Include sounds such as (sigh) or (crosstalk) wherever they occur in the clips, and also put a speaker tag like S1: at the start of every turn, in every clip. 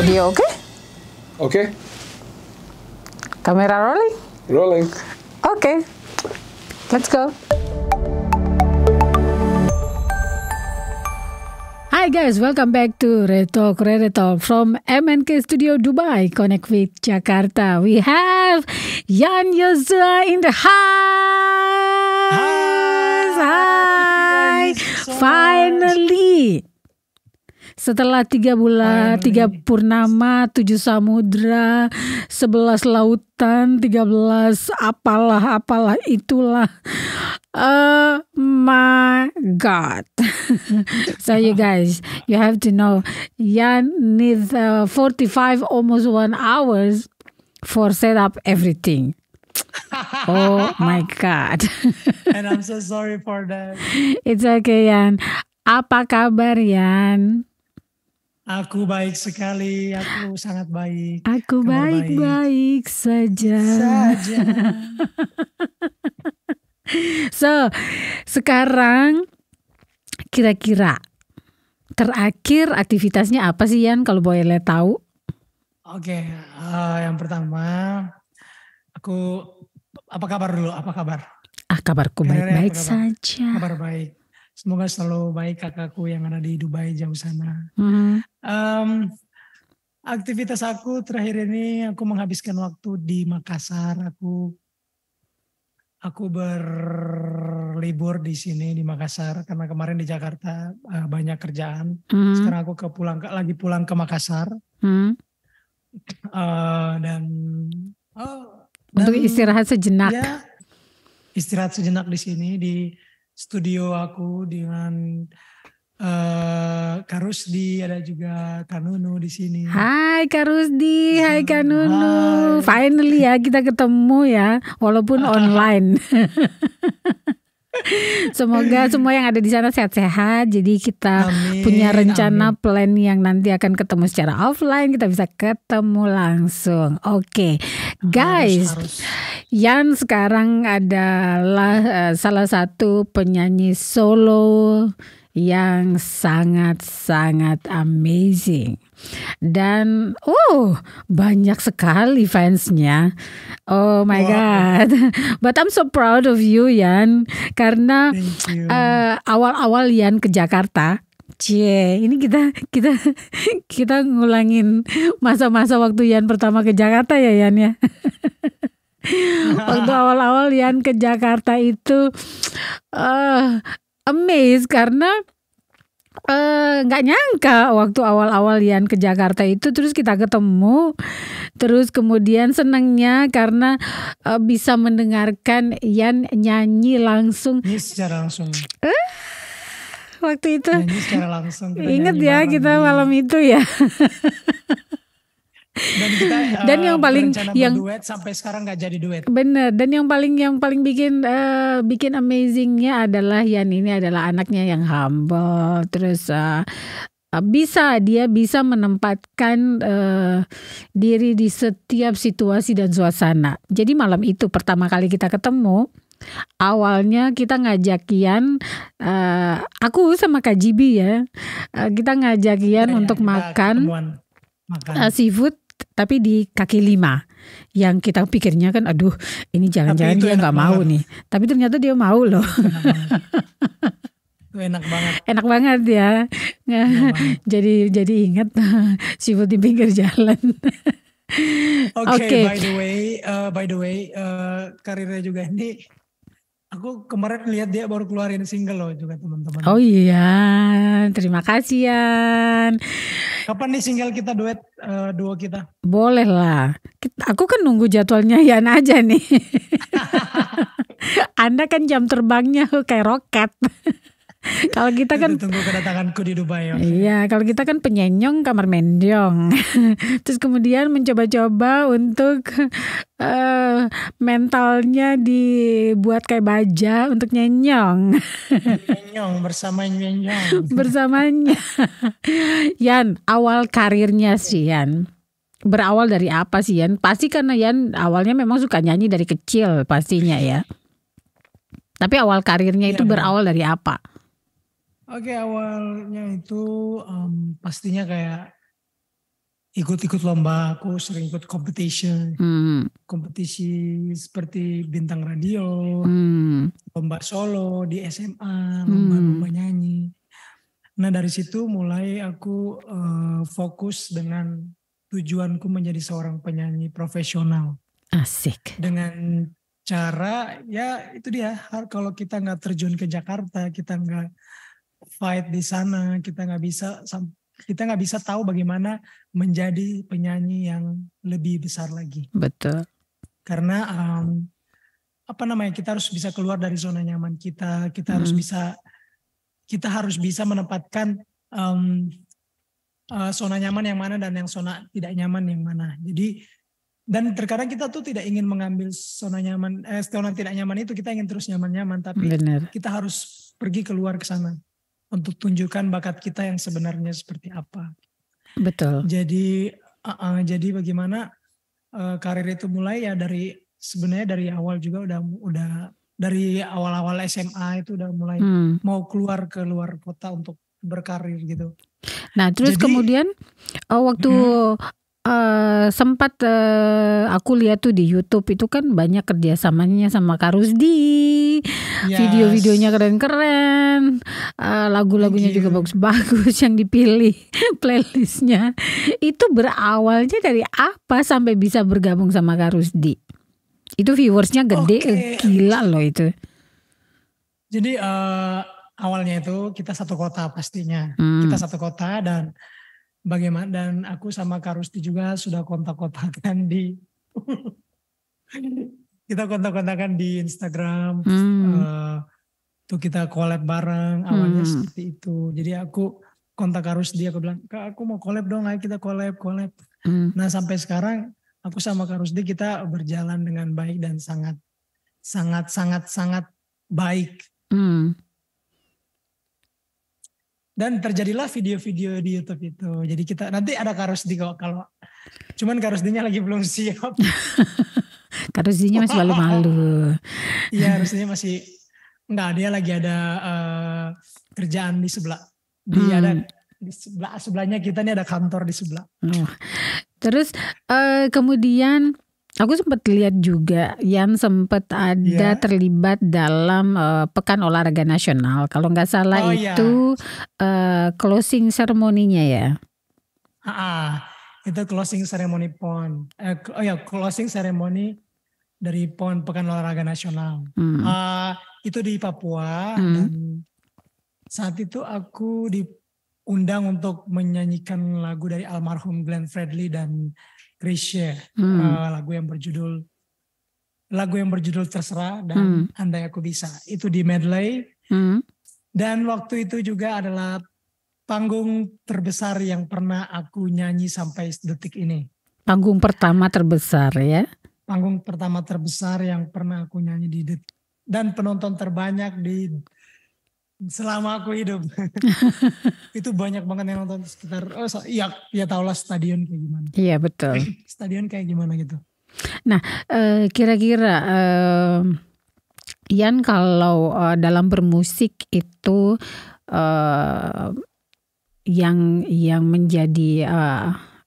S1: audio, okay? Okay. Camera rolling? Rolling. Okay. Let's go. Hi guys, welcome back to Retalk Talk from MNK Studio Dubai, Connect with Jakarta. We have Yan Yozua in the house. Hi. Hi. Hi. So Finally. Setelah tiga bulan, tiga purnama, tujuh samudra, sebelas lautan, tiga belas apalah apalah itulah. Oh my God! (laughs) so you guys, you have to know, yan needs uh, forty-five, almost one hours for set up everything. (laughs) oh my god.
S2: (laughs) and I'm so sorry for that.
S1: It's okay, Yan. Apa kabar, Yan?
S2: Aku baik sekali, aku sangat baik.
S1: Aku baik-baik saja. Saja. (laughs) so, sekarang kira-kira terakhir aktivitasnya apa sih Yan kalau boleh tahu?
S2: Oke, okay, uh, eh, yang pertama aku apa kabar dulu? Apa kabar?
S1: Ah, kabarku ya, baik-baik saja.
S2: Kabar baik. Semoga selalu baik kakakku yang ada di Dubai jauh sana. Hmm. Um, aktivitas aku terakhir ini aku menghabiskan waktu di Makassar. Aku aku berlibur di sini di Makassar karena kemarin di Jakarta uh, banyak kerjaan. Hmm. Sekarang aku ke pulang lagi pulang ke Makassar. Hmm. Uh, dan oh, untuk dan, istirahat
S1: sejenak. Ya,
S2: istirahat sejenak di sini di studio aku dengan Uh, eh, Karusdi ada juga Kanunu di sini.
S1: Hai Karusdi, iya, hai Kanunu. Hai. Finally ya kita ketemu ya, walaupun (laughs) online. (laughs) Semoga semua yang ada di sana sehat-sehat. Jadi kita amin, punya rencana amin. plan yang nanti akan ketemu secara offline, kita bisa ketemu langsung. Oke, okay. guys, harus, harus. yang sekarang adalah uh, salah satu penyanyi solo yang sangat-sangat amazing. Dan oh, banyak sekali fansnya. Oh my wow. god. (laughs) But I'm so proud of you Yan karena eh, awal-awal uh, Yan ke Jakarta Cie, ini kita kita (laughs) kita ngulangin masa-masa waktu Yan pertama ke Jakarta ya Yan ya. (laughs) waktu awal-awal Yan ke Jakarta itu eh uh, amazed karena eh, nggak uh, nyangka waktu awal-awal Yan ke Jakarta itu terus kita ketemu terus kemudian senangnya karena uh, bisa mendengarkan Yan nyanyi langsung nyanyi secara langsung uh, waktu itu nyanyi secara langsung inget ya kita malam itu ya (laughs) (laughs) dan yang eh, paling yang duet
S2: sampai sekarang nggak jadi duet
S1: bener dan yang paling yang paling bikin uh, bikin amazingnya adalah Yan ini adalah anaknya yang humble terus uh, bisa dia bisa menempatkan uh, diri di setiap situasi dan suasana. Jadi malam itu pertama kali kita ketemu, awalnya kita Ian, uh, aku sama Kak Jibi ya, uh, kita Ian ya, iya, untuk ya, makan. Ketemuan Makan. Uh, seafood tapi di kaki lima yang kita pikirnya kan aduh ini jangan-jangan dia nggak mau banget. nih tapi ternyata dia mau loh (laughs) itu enak banget enak banget ya enak nah, banget. jadi jadi ingat (laughs) seafood di pinggir jalan
S2: Oke, okay, okay. by the way, uh, by the way, uh, karirnya juga ini Aku kemarin lihat dia baru keluarin single loh juga teman-teman.
S1: Oh iya, terima kasih Yan.
S2: Kapan nih single kita duet uh, duo kita?
S1: Boleh lah. Aku kan nunggu jadwalnya Yan aja nih. (laughs) Anda kan jam terbangnya kayak roket kalau kita kan tunggu
S2: kedatanganku di Dubai. ya. Iya,
S1: kalau kita kan penyenyong kamar menjong. (laughs) Terus kemudian mencoba-coba untuk uh, mentalnya dibuat kayak baja untuk nyenyong.
S2: nyenyong bersama nyenyong. (laughs)
S1: Bersamanya. Yan, awal karirnya sih Yan berawal dari apa sih Yan? Pasti karena Yan awalnya memang suka nyanyi dari kecil pastinya ya. Tapi awal karirnya ya, itu iya, iya. berawal dari apa?
S2: Oke, awalnya itu um, pastinya kayak ikut-ikut lomba, aku sering ikut kompetisi, hmm. kompetisi seperti bintang radio, hmm. lomba solo di SMA, lomba-lomba hmm. nyanyi. Nah dari situ mulai aku uh, fokus dengan tujuanku menjadi seorang penyanyi profesional.
S1: Asik.
S2: Dengan cara ya itu dia, kalau kita nggak terjun ke Jakarta, kita nggak fight di sana kita nggak bisa kita nggak bisa tahu bagaimana menjadi penyanyi yang lebih besar lagi betul karena um, apa namanya kita harus bisa keluar dari zona nyaman kita kita hmm. harus bisa kita harus bisa menempatkan um, uh, zona nyaman yang mana dan yang zona tidak nyaman yang mana jadi dan terkadang kita tuh tidak ingin mengambil zona nyaman eh zona tidak nyaman itu kita ingin terus nyaman-nyaman tapi Bener. kita harus pergi keluar ke sana untuk tunjukkan bakat kita yang sebenarnya seperti apa. Betul. Jadi uh, uh, jadi bagaimana uh, karir itu mulai ya dari sebenarnya dari awal juga udah udah dari awal-awal SMA itu udah mulai hmm. mau keluar ke luar kota untuk berkarir gitu.
S1: Nah, terus jadi, kemudian uh, waktu hmm. Uh, sempat uh, aku lihat tuh di YouTube itu kan banyak kerjasamanya sama Karusdi, yes. video-videonya keren-keren uh, lagu-lagunya juga bagus-bagus (laughs) yang dipilih (laughs) playlistnya itu berawalnya dari apa sampai bisa bergabung sama Karusdi itu viewersnya gede okay. gila loh itu
S2: jadi uh, awalnya itu kita satu kota pastinya hmm. kita satu kota dan bagaimana dan aku sama Karusti juga sudah kontak-kontakan di (laughs) kita kontak-kontakan di Instagram hmm. uh, Tuh kita collab bareng awalnya hmm. seperti itu. Jadi aku kontak harus dia aku bilang, "Kak, aku mau collab dong, ayo kita collab, collab." Hmm. Nah, sampai sekarang aku sama Karusdi kita berjalan dengan baik dan sangat sangat sangat sangat baik. Hmm. Dan terjadilah video-video di YouTube itu. Jadi kita nanti ada Karusdi kok kalau cuman Karusdinya lagi belum siap.
S1: (laughs) Karusdinya masih malu-malu.
S2: Iya, -malu. Karusdinya masih Enggak, dia lagi ada uh, kerjaan di sebelah. Dia hmm. ada di sebelah sebelahnya kita nih ada kantor di sebelah.
S1: Oh. Terus uh, kemudian aku sempat lihat juga yang sempat ada yeah. terlibat dalam uh, pekan olahraga nasional. Kalau nggak salah oh, iya. itu yeah. uh, closing seremoninya ya.
S2: Ah, ah, itu closing ceremony pon. Eh, oh ya, closing ceremony dari pon pekan olahraga nasional.
S1: Hmm. Uh,
S2: itu di Papua hmm. dan saat itu aku diundang untuk menyanyikan lagu dari almarhum Glenn Fredly dan Gracia hmm. uh, lagu yang berjudul lagu yang berjudul terserah dan hmm. andai aku bisa itu di medley hmm. dan waktu itu juga adalah panggung terbesar yang pernah aku nyanyi sampai detik ini
S1: panggung pertama terbesar ya
S2: panggung pertama terbesar yang pernah aku nyanyi di detik dan penonton terbanyak di selama aku hidup. (laughs) itu banyak banget yang nonton sekitar oh iya ya tahulah stadion kayak gimana. Iya betul. (laughs) stadion kayak gimana gitu.
S1: Nah, eh, kira-kira uh, uh, Ian kalau uh, dalam bermusik itu yang yang menjadi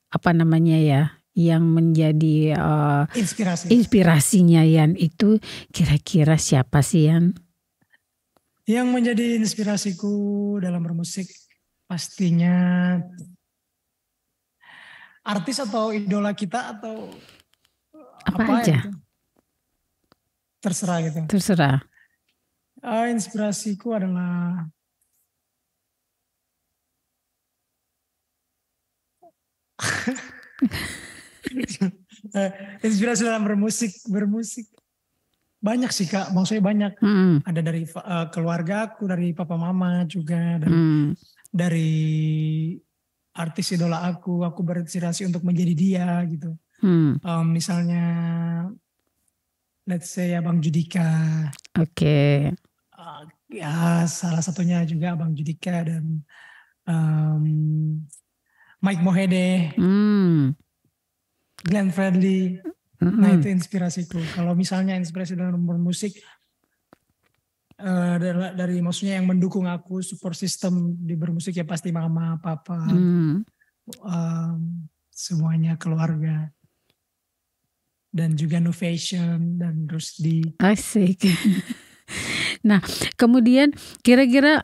S1: apa namanya ya? yang menjadi uh, inspirasi inspirasinya Yan itu kira-kira siapa sih Yan?
S2: Yang menjadi inspirasiku dalam bermusik pastinya artis atau idola kita atau apa, apa aja? Itu?
S1: Terserah gitu. Terserah.
S2: Uh, inspirasiku adalah (laughs) Eh, inspirasi dalam bermusik bermusik banyak sih kak maksudnya banyak hmm. ada dari uh, keluarga aku dari papa mama juga dari, mm. dari artis idola aku aku berinspirasi untuk menjadi dia gitu mm. um, misalnya let's say abang Judika
S1: oke okay.
S2: uh, eh, ya salah satunya juga abang Judika dan um, Mike Mohede mm. Glenn Fredly. Mm-hmm. Nah itu inspirasiku. Kalau misalnya inspirasi dalam bermusik uh, eh, dari, maksudnya yang mendukung aku support system di bermusik ya pasti mama, papa, mm. um, semuanya keluarga dan juga new fashion dan Rusdi.
S1: Asik. (laughs) nah kemudian kira-kira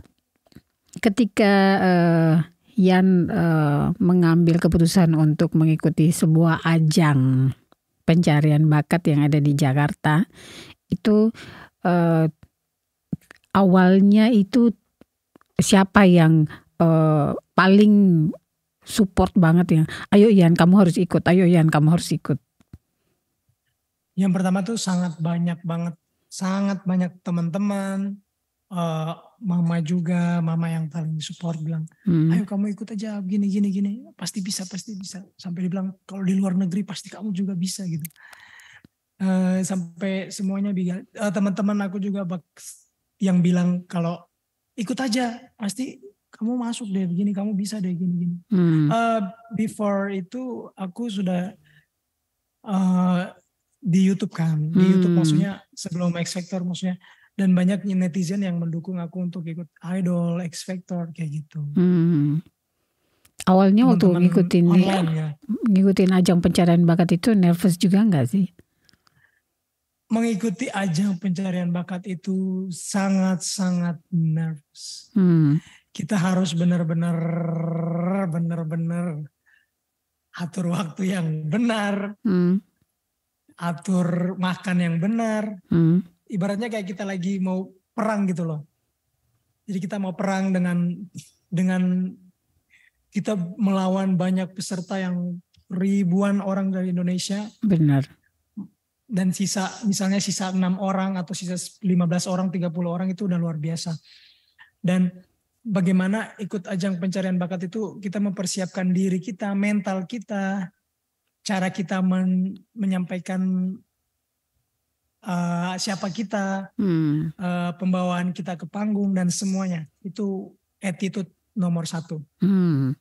S1: ketika uh, Yan uh, eh, mengambil keputusan untuk mengikuti sebuah ajang pencarian bakat yang ada di Jakarta itu uh, awalnya itu siapa yang uh, paling support banget ya. Ayo Yan kamu harus ikut. Ayo Yan kamu harus ikut.
S2: Yang pertama tuh sangat banyak banget sangat banyak teman-teman mama juga mama yang paling support bilang hmm. ayo kamu ikut aja gini gini gini pasti bisa pasti bisa sampai dibilang kalau di luar negeri pasti kamu juga bisa gitu uh, sampai semuanya eh, teman-teman aku juga yang bilang kalau ikut aja pasti kamu masuk deh begini kamu bisa deh gini gini hmm. uh, before itu aku sudah uh, di YouTube kan di hmm. YouTube maksudnya sebelum X Factor maksudnya dan banyak netizen yang mendukung aku untuk ikut Idol, X Factor kayak gitu.
S1: Hmm. Awalnya Teman -teman waktu ngikutin online, ya. ngikutin ajang pencarian bakat itu nervous juga nggak sih?
S2: Mengikuti ajang pencarian bakat itu sangat-sangat nervous. Hmm. Kita harus benar-benar benar-benar atur waktu yang benar. Hmm. Atur makan yang benar. Hmm ibaratnya kayak kita lagi mau perang gitu loh. Jadi kita mau perang dengan dengan kita melawan banyak peserta yang ribuan orang dari Indonesia. Benar. Dan sisa misalnya sisa enam orang atau sisa 15 orang, 30 orang itu udah luar biasa. Dan bagaimana ikut ajang pencarian bakat itu kita mempersiapkan diri kita, mental kita, cara kita men menyampaikan uh, siapa kita, hmm. uh, pembawaan kita ke panggung dan semuanya itu attitude nomor satu.
S1: Hmm.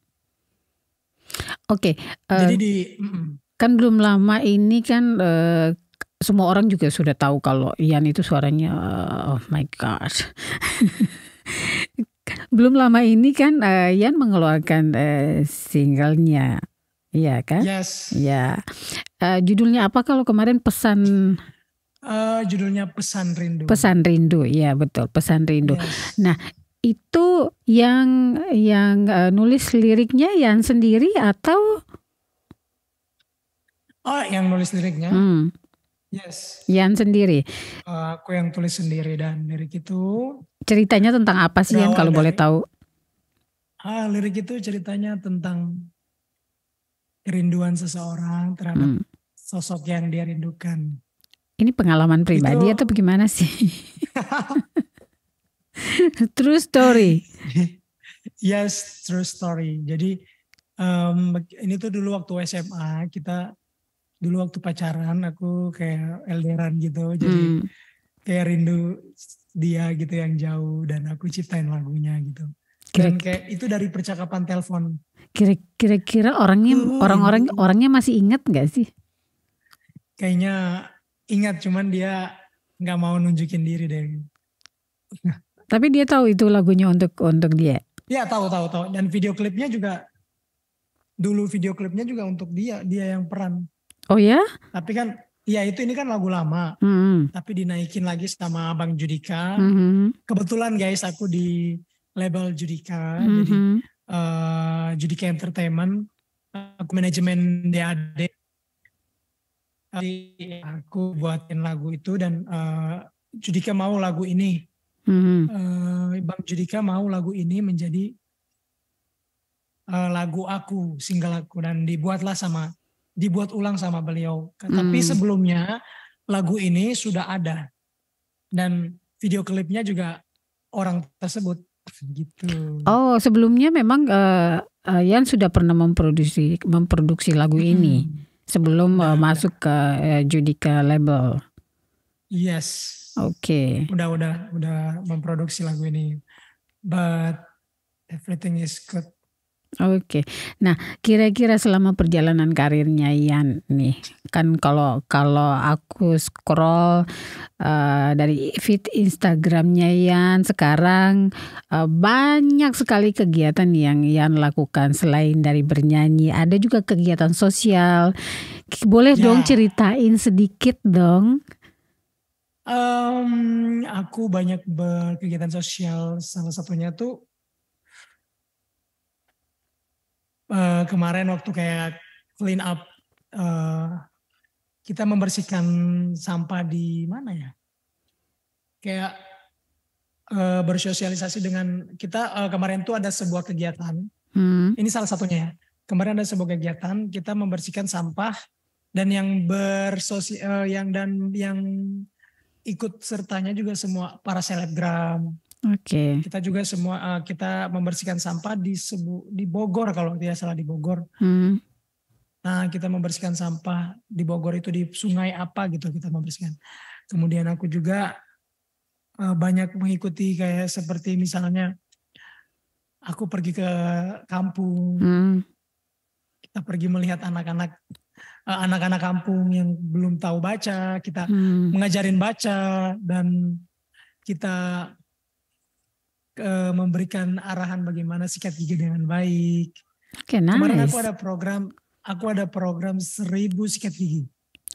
S1: Oke. Okay, uh, eh, Jadi di kan belum lama ini kan uh, semua orang juga sudah tahu kalau Ian itu suaranya uh, oh my god. (laughs) belum lama ini kan uh, Ian mengeluarkan uh, singlenya, iya kan? Yes. Ya. Uh, judulnya apa kalau kemarin pesan
S2: Uh, judulnya Pesan Rindu. Pesan
S1: Rindu, ya betul. Pesan Rindu. Yes. Nah, itu yang yang uh, nulis liriknya yang sendiri atau?
S2: Oh, yang nulis liriknya. Hmm.
S1: Yes. yang sendiri.
S2: Uh, aku yang tulis sendiri dan lirik itu.
S1: Ceritanya tentang apa sih yang kalau dari, boleh tahu?
S2: Ah, lirik itu ceritanya tentang kerinduan seseorang terhadap hmm. sosok yang dia rindukan.
S1: Ini pengalaman pribadi itu, atau bagaimana sih? (laughs)
S2: true story. Yes, true story. Jadi um, ini tuh dulu waktu SMA kita dulu waktu pacaran aku kayak elderan gitu. Jadi hmm. kayak rindu dia gitu yang jauh dan aku ciptain lagunya gitu. Kira, kira kayak itu dari percakapan telepon.
S1: Kira-kira orangnya hmm. orang-orang orangnya masih ingat nggak sih?
S2: Kayaknya ingat cuman dia nggak mau nunjukin diri deh. Tapi dia tahu itu lagunya untuk
S1: untuk dia.
S2: Iya tahu tahu tahu dan video klipnya juga dulu video klipnya juga untuk dia dia yang peran. Oh ya? Tapi kan Iya itu ini kan lagu lama, mm tapi dinaikin lagi sama Bang Judika. Mm -hmm. Kebetulan guys aku di label Judika, mm -hmm. jadi uh, Judika Entertainment, aku manajemen DAD aku buatin lagu itu dan uh, Judika mau lagu ini. Mm-hmm. Uh, Bang Judika mau lagu ini menjadi uh, lagu aku, single aku dan dibuatlah sama dibuat ulang sama beliau. Mm. Tapi hmm. sebelumnya lagu ini sudah ada dan video klipnya juga orang tersebut (laughs) gitu.
S1: Oh, sebelumnya memang uh, Yan sudah pernah memproduksi memproduksi lagu hmm. ini sebelum nah, masuk ke uh, Judika label.
S2: Yes. Oke. Okay. Udah udah udah memproduksi lagu ini. But everything is good
S1: Oke. Nah, kira-kira selama perjalanan karirnya Ian nih, kan kalau kalau aku scroll uh, dari feed Instagramnya Ian sekarang uh, banyak sekali kegiatan yang Ian lakukan selain dari bernyanyi, ada juga kegiatan sosial. Boleh yeah. dong ceritain sedikit dong?
S2: Um, aku banyak berkegiatan sosial, salah satunya tuh Eh, kemarin waktu kayak clean up uh, kita membersihkan sampah di mana ya? Kayak uh, bersosialisasi dengan kita uh, kemarin tuh ada sebuah kegiatan. Hmm. Ini salah satunya ya. Kemarin ada sebuah kegiatan kita membersihkan sampah dan yang bersosi uh, yang dan yang ikut sertanya juga semua para selebgram, Oke. Okay. Kita juga semua uh, kita membersihkan sampah di sebu di Bogor kalau tidak salah di Bogor. Hmm. Nah kita membersihkan sampah di Bogor itu di sungai apa gitu kita membersihkan. Kemudian aku juga uh, banyak mengikuti kayak seperti misalnya aku pergi ke kampung, hmm. kita pergi melihat anak-anak eh, anak-anak kampung yang belum tahu baca, kita hmm. mengajarin baca dan kita Eh, memberikan arahan bagaimana sikat gigi dengan baik.
S1: Oke, okay, nice. Kemarin aku ada
S2: program, aku ada program seribu sikat gigi.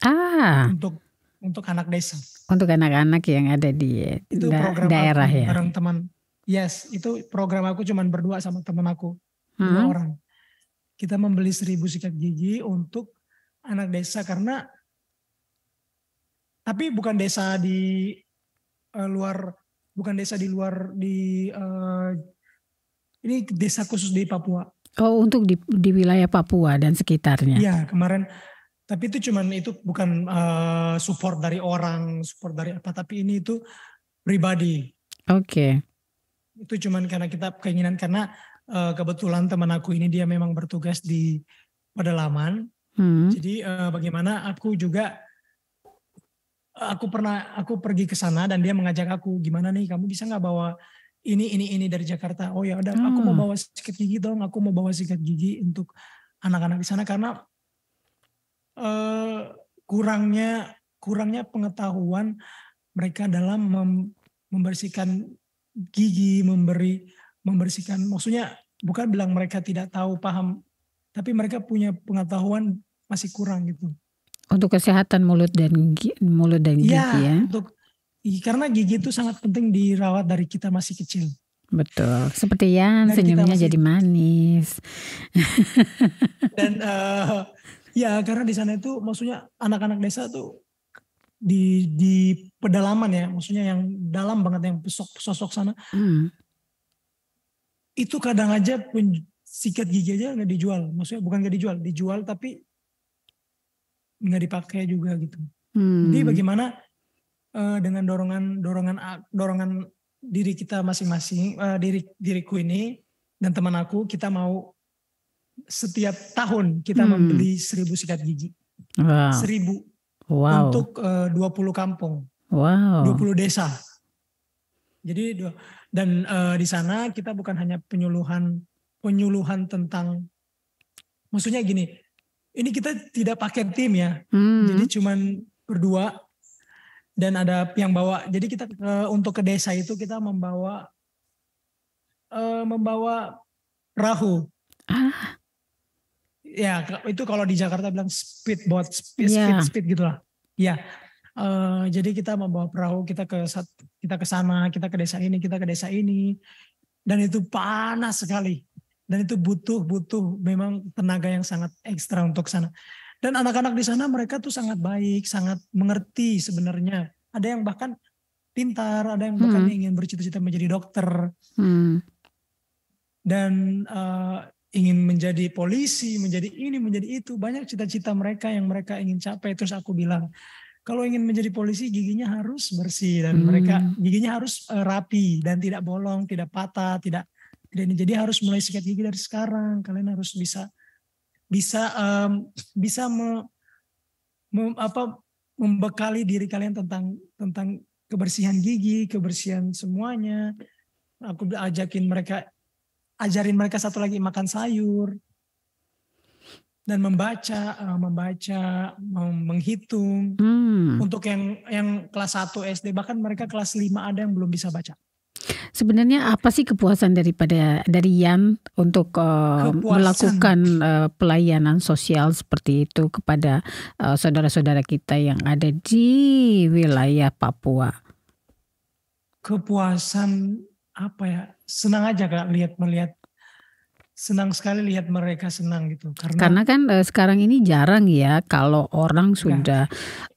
S1: Ah.
S2: Untuk untuk anak desa.
S1: Untuk anak-anak yang ada di itu da program daerah aku, ya. Orang
S2: teman. Yes, itu program aku cuman berdua sama teman aku. Hmm. Dua orang. Kita membeli seribu sikat gigi untuk anak desa karena tapi bukan desa di uh, luar bukan desa di luar di uh, ini desa khusus di Papua.
S1: Oh, untuk di, di wilayah Papua dan sekitarnya. Iya,
S2: kemarin tapi itu cuman itu bukan uh, support dari orang, support dari apa, tapi ini itu pribadi. Oke. Okay. Itu cuman karena kita keinginan karena uh, kebetulan teman aku ini dia memang bertugas di pedalaman. Hmm. Jadi uh, bagaimana aku juga aku pernah aku pergi ke sana dan dia mengajak aku gimana nih kamu bisa nggak bawa ini ini ini dari Jakarta oh ya udah hmm. aku mau hmm. bawa sikat gigi dong aku mau bawa sikat gigi untuk anak-anak di sana karena uh, kurangnya kurangnya pengetahuan mereka dalam mem, membersihkan gigi memberi membersihkan maksudnya bukan bilang mereka tidak tahu paham tapi mereka punya pengetahuan masih kurang gitu
S1: untuk kesehatan mulut dan mulut dan iya, gigi ya. ya.
S2: Untuk karena gigi itu sangat penting dirawat dari kita masih kecil.
S1: Betul. Seperti yang dari senyumnya masih... jadi manis. (laughs)
S2: dan uh, ya karena di sana itu maksudnya anak-anak desa tuh di di pedalaman ya, maksudnya yang dalam banget yang pesok sosok sana. Hmm. Itu kadang aja pun sikat gigi aja nggak dijual. Maksudnya bukan nggak dijual, dijual tapi nggak dipakai juga gitu. Hmm. Jadi bagaimana uh, dengan dorongan dorongan dorongan diri kita masing-masing, uh, diri diriku ini dan teman aku kita mau setiap tahun kita hmm. membeli seribu sikat gigi, wow. seribu wow. untuk eh, uh, 20 kampung,
S1: wow. puluh
S2: desa. Jadi dan uh, di sana kita bukan hanya penyuluhan penyuluhan tentang maksudnya gini ini kita tidak pakai tim ya. Hmm. Jadi cuman berdua dan ada yang bawa. Jadi kita uh, untuk ke desa itu kita membawa uh, membawa perahu. Ah. Ya, itu kalau di Jakarta bilang speedboat, speed yeah. speed, speed gitulah. Ya. Uh, jadi kita membawa perahu, kita ke kita ke sana, kita ke desa ini, kita ke desa ini. Dan itu panas sekali dan itu butuh butuh memang tenaga yang sangat ekstra untuk sana. Dan anak-anak di sana mereka tuh sangat baik, sangat mengerti sebenarnya. Ada yang bahkan pintar, ada yang bahkan hmm. ingin bercita-cita menjadi dokter. Hmm. Dan uh, ingin menjadi polisi, menjadi ini, menjadi itu. Banyak cita-cita mereka yang mereka ingin capai. Terus aku bilang, kalau ingin menjadi polisi giginya harus bersih dan hmm. mereka giginya harus uh, rapi dan tidak bolong, tidak patah, tidak dan Jadi harus mulai sikat gigi dari sekarang. Kalian harus bisa bisa um, bisa me, me, apa membekali diri kalian tentang tentang kebersihan gigi, kebersihan semuanya. Aku ajakin mereka ajarin mereka satu lagi makan sayur dan membaca uh, membaca menghitung hmm. untuk yang yang kelas 1 SD bahkan mereka kelas 5 ada yang belum bisa baca
S1: Sebenarnya apa sih kepuasan daripada dari Yan untuk uh, melakukan uh, pelayanan sosial seperti itu kepada saudara eh, saudara-saudara kita yang ada di wilayah Papua?
S2: Kepuasan apa ya? Senang aja Kak lihat melihat senang sekali lihat mereka senang gitu karena karena
S1: kan uh, sekarang ini jarang ya kalau orang iya. sudah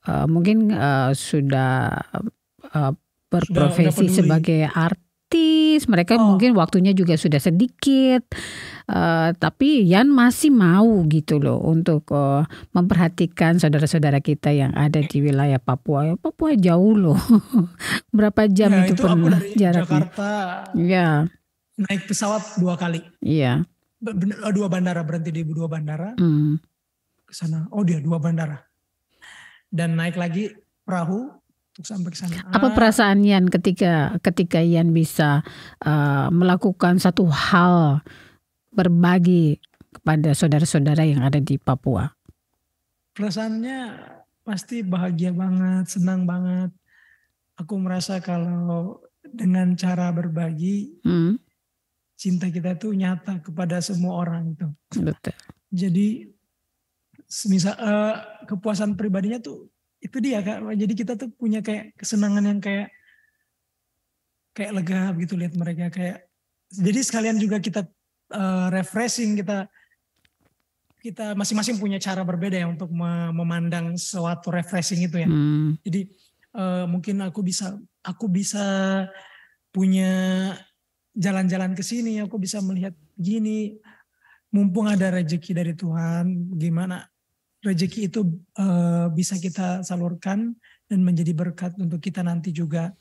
S1: uh, mungkin uh, sudah uh, berprofesi sudah, sudah sebagai art kritis, mereka oh. mungkin waktunya juga sudah sedikit, uh, tapi Yan masih mau gitu loh untuk uh, memperhatikan saudara-saudara kita yang ada di wilayah Papua. Papua jauh loh, (laughs) berapa jam ya, itu, itu pernah jaraknya? Jakarta ya.
S2: naik pesawat dua kali. Iya. Oh, dua bandara berhenti di dua bandara. Hmm. Ke sana, oh dia dua bandara. Dan naik lagi perahu sampai ke sana. Apa ah. perasaan
S1: Yan ketika ketika Yan bisa uh, melakukan satu hal berbagi kepada saudara-saudara yang ada di Papua?
S2: Perasaannya pasti bahagia banget, senang banget. Aku merasa kalau dengan cara berbagi, hmm. cinta kita itu nyata kepada semua orang itu. Betul. Jadi, misal uh, kepuasan pribadinya tuh itu dia kak jadi kita tuh punya kayak kesenangan yang kayak kayak lega gitu lihat mereka kayak jadi sekalian juga kita uh, refreshing kita kita masing-masing punya cara berbeda ya untuk memandang suatu refreshing itu ya hmm. jadi uh, mungkin aku bisa aku bisa punya jalan-jalan ke sini aku bisa melihat gini mumpung ada rezeki dari Tuhan gimana rezeki itu uh, bisa kita salurkan dan menjadi berkat untuk kita nanti juga.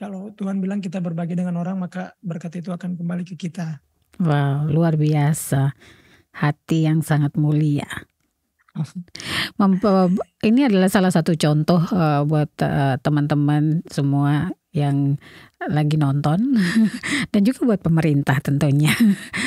S2: Kalau Tuhan bilang kita berbagi dengan orang, maka berkat itu akan kembali ke kita.
S1: Wow, luar biasa. Hati yang sangat mulia. ini adalah salah satu contoh uh, buat teman eh, teman-teman semua yang lagi nonton (laughs) dan juga buat pemerintah tentunya.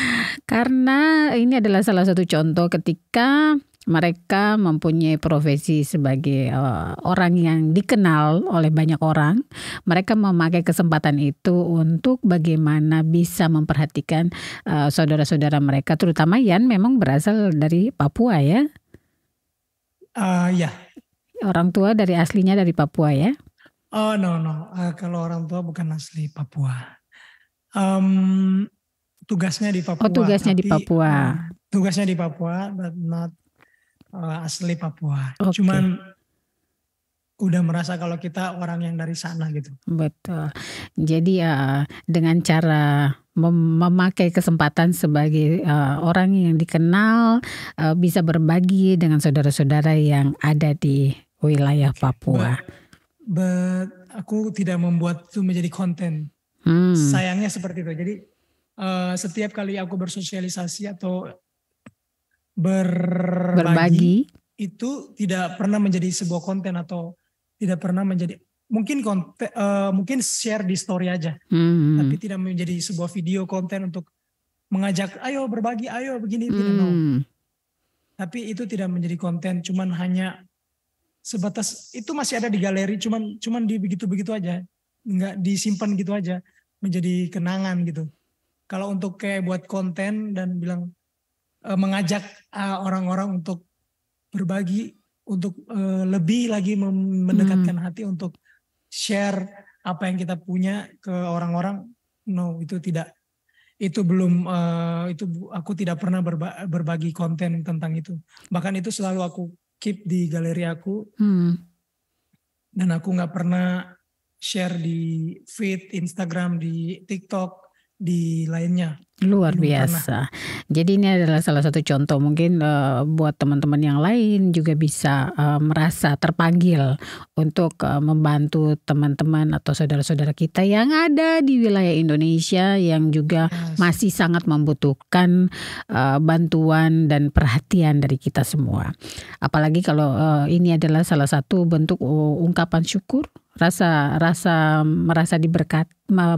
S1: (laughs) Karena ini adalah salah satu contoh ketika mereka mempunyai profesi sebagai uh, orang yang dikenal oleh banyak orang. Mereka memakai kesempatan itu untuk bagaimana bisa memperhatikan uh, saudara-saudara mereka, terutama yang memang berasal dari Papua ya. Uh, ya. Orang tua dari aslinya dari Papua ya.
S2: Oh no no, uh, kalau orang tua bukan asli Papua. Um, tugasnya di Papua. Oh tugasnya tapi, di Papua. Uh, tugasnya di Papua, but not Eh, asli Papua. Okay. Cuman udah merasa kalau kita orang yang dari sana gitu.
S1: Betul. Jadi ya dengan cara mem memakai kesempatan sebagai uh, orang yang dikenal uh, bisa berbagi dengan saudara-saudara yang ada di wilayah Papua.
S2: But, aku tidak membuat itu menjadi konten.
S1: Hmm. Sayangnya
S2: seperti itu. Jadi uh, setiap kali aku bersosialisasi atau berbagi, berbagi itu tidak pernah menjadi sebuah konten atau tidak pernah menjadi mungkin konten uh, mungkin share di story aja hmm. tapi tidak menjadi sebuah video konten untuk mengajak ayo berbagi ayo begini hmm. tidak mau tapi itu tidak menjadi konten cuman hanya sebatas itu masih ada di galeri cuman cuman di begitu begitu aja nggak disimpan gitu aja menjadi kenangan gitu kalau untuk kayak buat konten dan bilang uh, mengajak eh, orang-orang uh, untuk berbagi, untuk uh, lebih lagi mendekatkan hmm. hati untuk share apa yang kita punya ke orang-orang. No, itu tidak itu belum uh, itu aku tidak pernah berba berbagi konten tentang itu. Bahkan itu selalu aku keep di galeri aku. Hmm. Dan aku nggak pernah share di feed Instagram, di TikTok di lainnya. Luar biasa.
S1: Jadi ini adalah salah satu contoh mungkin uh, buat teman-teman yang lain juga bisa uh, merasa terpanggil untuk uh, membantu teman-teman atau saudara-saudara kita yang ada di wilayah Indonesia yang juga yes. masih sangat membutuhkan uh, bantuan dan perhatian dari kita semua. Apalagi kalau uh, ini adalah salah satu bentuk uh, ungkapan syukur rasa rasa merasa diberkat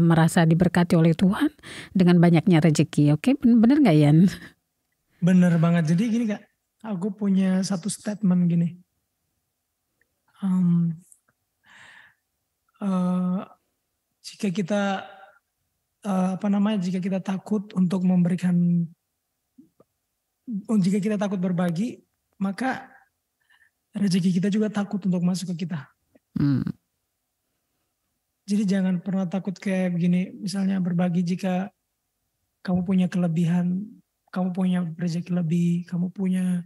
S1: merasa diberkati oleh Tuhan dengan banyaknya rezeki. Oke, bener nggak Yan?
S2: Bener banget. Jadi gini kak, aku punya satu statement gini. Um, uh, jika kita uh, apa namanya jika kita takut untuk memberikan oh, jika kita takut berbagi maka rezeki kita juga takut untuk masuk ke kita. Hmm. Jadi jangan pernah takut kayak begini, misalnya berbagi jika kamu punya kelebihan, kamu punya rezeki lebih, kamu punya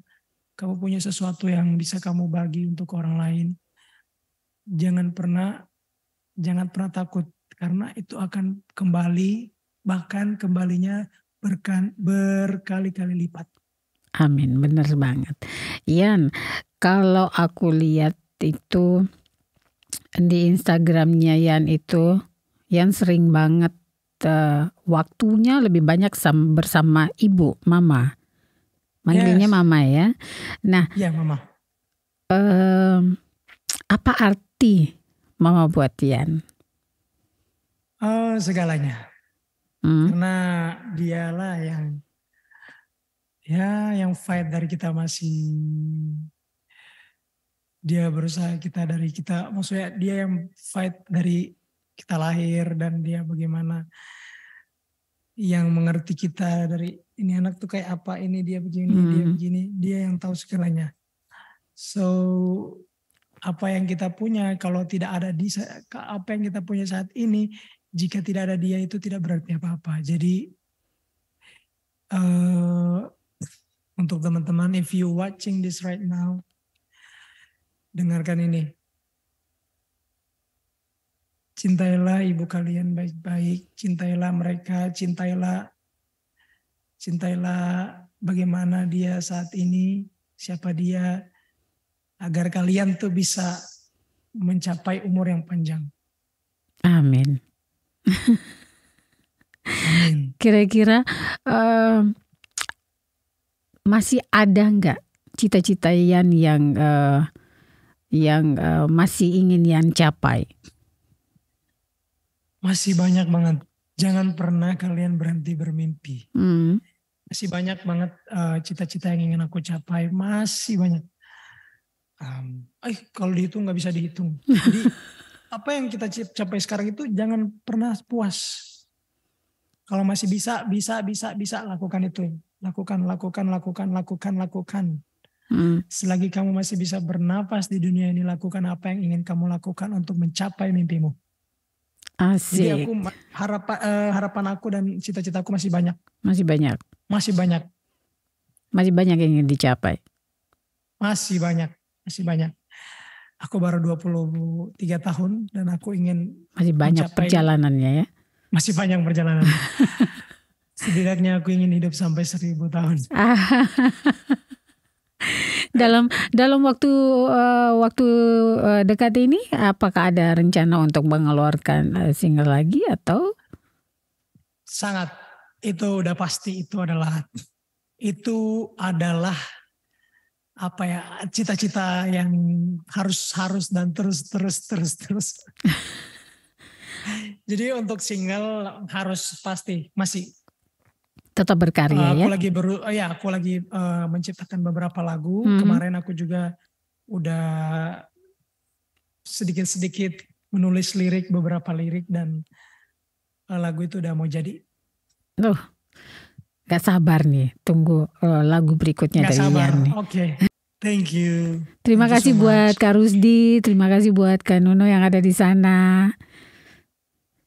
S2: kamu punya sesuatu yang bisa kamu bagi untuk orang lain. Jangan pernah jangan pernah takut karena itu akan kembali bahkan kembalinya berkan, berkali-kali lipat.
S1: Amin, benar banget. Ian, kalau aku lihat itu di Instagramnya Yan itu Yan sering banget uh, waktunya lebih banyak bersama ibu mama manggilnya yes. mama ya nah ya mama um, apa arti mama buat Yan
S2: Oh segalanya hmm. karena dialah yang ya yang fight dari kita masih dia berusaha kita dari kita maksudnya dia yang fight dari kita lahir dan dia bagaimana yang mengerti kita dari ini anak tuh kayak apa ini dia begini hmm. dia begini dia yang tahu segalanya so apa yang kita punya kalau tidak ada di apa yang kita punya saat ini jika tidak ada dia itu tidak berarti apa-apa jadi uh, untuk teman-teman if you watching this right now dengarkan ini. Cintailah ibu kalian baik-baik, cintailah mereka, cintailah cintailah bagaimana dia saat ini, siapa dia agar kalian tuh bisa mencapai umur yang panjang.
S1: Amin. Kira-kira um, masih ada nggak cita-cita yang uh, yang uh, masih ingin yang capai?
S2: Masih banyak banget. Jangan pernah kalian berhenti bermimpi. Hmm. Masih banyak banget eh, cita-cita uh, yang ingin aku capai. Masih banyak. Um, eh kalau dihitung nggak bisa dihitung. Jadi (laughs) apa yang kita capai sekarang itu jangan pernah puas. Kalau masih bisa, bisa, bisa, bisa lakukan itu. Lakukan, lakukan, lakukan, lakukan, lakukan. Hmm. Selagi kamu masih bisa bernapas di dunia ini, lakukan apa yang ingin kamu lakukan untuk mencapai mimpimu.
S1: Asik. Jadi aku
S2: harapan uh, eh, harapan aku dan cita-citaku masih banyak. Masih banyak. Masih banyak.
S1: Masih banyak yang ingin dicapai.
S2: Masih banyak, masih banyak. Aku baru 23 tahun dan aku ingin masih banyak mencapai,
S1: perjalanannya ya.
S2: Masih panjang perjalanan. (laughs) Setidaknya aku ingin hidup sampai seribu tahun. (laughs)
S1: dalam dalam waktu uh, waktu uh, dekat ini apakah ada rencana untuk mengeluarkan uh, single lagi atau
S2: sangat itu udah pasti itu adalah itu adalah apa ya cita-cita yang harus harus dan terus terus terus terus (laughs) Jadi untuk single harus pasti masih
S1: tetap berkarya uh, aku ya. lagi baru
S2: uh, oh ya aku lagi uh, menciptakan beberapa lagu. Hmm. Kemarin aku juga udah sedikit-sedikit menulis lirik beberapa lirik dan uh, lagu itu udah mau jadi.
S1: Loh, gak sabar nih tunggu uh, lagu berikutnya gak dari sabar. Oke.
S2: Okay. Thank you. Terima Thank kasih you so buat
S1: Karusdi, terima kasih buat Kanuno yang ada di sana.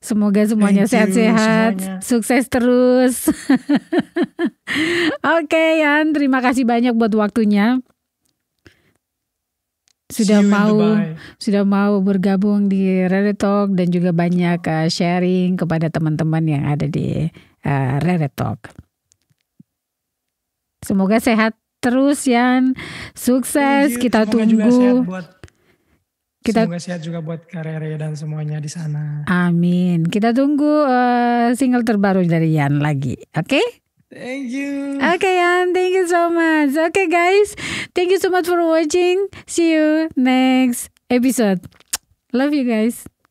S1: Semoga semuanya sehat-sehat, sukses terus. (laughs) Oke okay, Yan, terima kasih banyak buat waktunya.
S2: Sudah mau
S1: sudah mau bergabung di Reddit Talk dan juga banyak uh, sharing kepada teman-teman yang ada di uh, Reddit Talk. Semoga sehat terus Yan, sukses. Kita tunggu. Juga sehat buat kita,
S2: Semoga sehat juga buat Karere dan semuanya di sana.
S1: Amin. Kita tunggu uh, single terbaru dari Yan lagi, oke? Okay?
S2: Thank you.
S1: Okay, Yan. Thank you so much. Okay, guys. Thank you so much for watching. See you next episode. Love you guys.